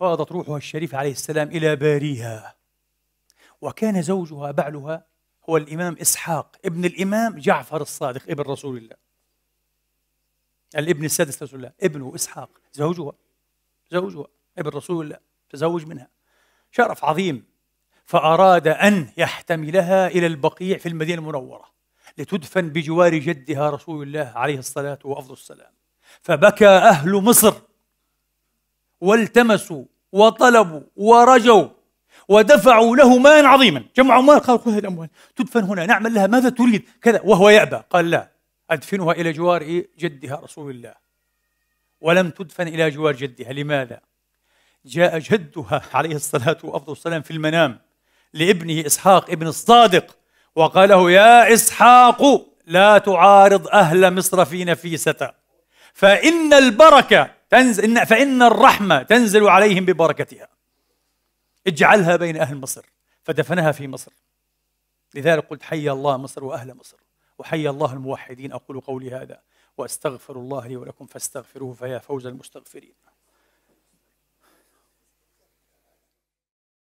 فاضت روحها الشريفة عليه السلام إلى باريها وكان زوجها بعلها هو الإمام إسحاق ابن الإمام جعفر الصادق ابن رسول الله الابن السادس رسول الله ابنه إسحاق زوجها زوجها ابن رسول الله تزوج منها شرف عظيم فأراد أن يحتملها إلى البقيع في المدينة المنورة لتدفن بجوار جدها رسول الله عليه الصلاة وأفضل السلام فبكى أهل مصر والتمسوا وطلبوا ورجوا ودفعوا له مالا عظيما جمعوا مال قالوا خذ هذه الأموال تدفن هنا نعمل لها ماذا تريد كذا وهو يأبى قال لا أدفنها إلى جوار جدها رسول الله ولم تدفن إلى جوار جدها لماذا؟ جاء جدها عليه الصلاة وأفضل السلام في المنام لابنه إسحاق ابن الصادق وقال له يا إسحاق لا تعارض أهل مصر في نفيسة فإن البركة تنزل فإن الرحمة تنزل عليهم ببركتها اجعلها بين أهل مصر فدفنها في مصر لذلك قلت حي الله مصر وأهل مصر وحي الله الموحدين أقول قولي هذا وأستغفر الله لي ولكم فاستغفروه فيا فوز المستغفرين